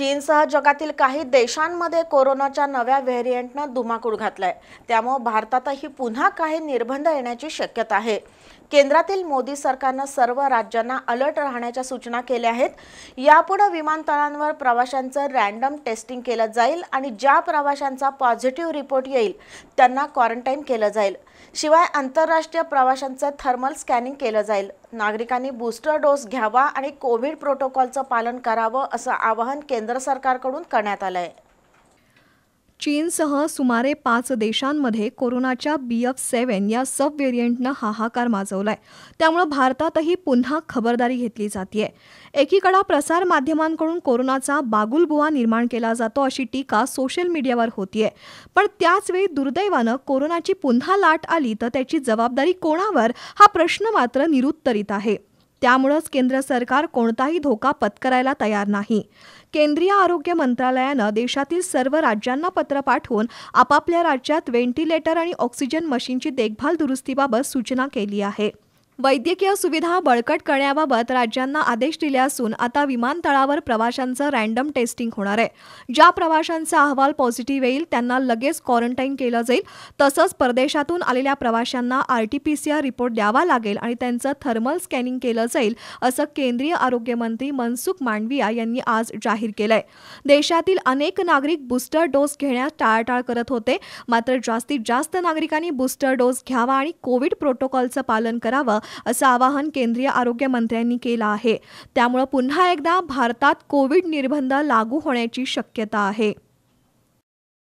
चीनसह जगातील काही देशांमध्ये कोरोनाच्या नव्या व्हेरियंटनं धुमाकूळ घातलाय त्यामुळं भारतातही पुन्हा काही निर्बंध येण्याची शक्यता आहे केंद्रातील मोदी सरकारनं सर्व राज्यांना अलर्ट राहण्याच्या सूचना केल्या आहेत यापुढे विमानतळांवर प्रवाशांचं रॅन्डम टेस्टिंग केलं जाईल आणि ज्या प्रवाशांचा पॉझिटिव्ह रिपोर्ट येईल त्यांना क्वारंटाईन केलं जाईल शिवाय आंतरराष्ट्रीय प्रवाशांचं थर्मल स्कॅनिंग केलं जाईल नागरिकांनी बूस्टर डोस घ्यावा आणि कोविड प्रोटोकॉलचं पालन करावं असं आवाहन केंद्र सरकारकडून करण्यात आलं आहे चीनसह सुमारे पाच देशांमध्ये कोरोनाच्या बी एफ सेव्हन या सब व्हेरियंटनं हाहाकार माजवलाय त्यामुळं भारतातही पुन्हा खबरदारी घेतली जातीय एकीकडा प्रसार माध्यमांकडून कोरोनाचा बागुलबुवा निर्माण केला जातो अशी टीका सोशल मीडियावर होतीये पण त्याचवेळी दुर्दैवानं कोरोनाची पुन्हा लाट आली तर त्याची जबाबदारी कोणावर हा प्रश्न मात्र निरुत्तरित आहे त्यामुळंच केंद्र सरकार कोणताही धोका पत्करायला तयार नाही केंद्रीय आरोग्य मंत्रालयानं देशातील सर्व राज्यांना पत्र पाठवून आपापल्या राज्यात व्हेंटिलेटर आणि ऑक्सिजन मशीनची देखभाल दुरुस्तीबाबत सूचना केली आहे वैद्यकीय सुविधा बळकट करण्याबाबत राज्यांना आदेश दिले असून आता विमानतळावर प्रवाशांचं रँडम टेस्टिंग होणार आहे ज्या प्रवाशांचा अहवाल पॉझिटिव्ह येईल त्यांना लगेच क्वारंटाईन केलं जाईल तसंच परदेशातून आलेल्या प्रवाशांना R T P C report द्यावा लागेल आणि त्यांचं थर्मल स्कॅनिंग केलं जाईल असं केंद्रीय आरोग्यमंत्री मनसुख मांडविया यांनी आज जाहीर केलंय देशातील अनेक नागरिक बूस्टर डोस घेण्यास टाळाटाळ करत होते मात्र जास्तीत जास्त नागरिकांनी बूस्टर डोस घ्यावा आणि कोविड प्रोटोकॉलचं पालन करावं असं आवाहन केंद्रीय आरोग्य मंत्र्यांनी केलं आहे त्यामुळं पुन्हा एकदा भारतात कोविड निर्बंध लागू होण्याची शक्यता आहे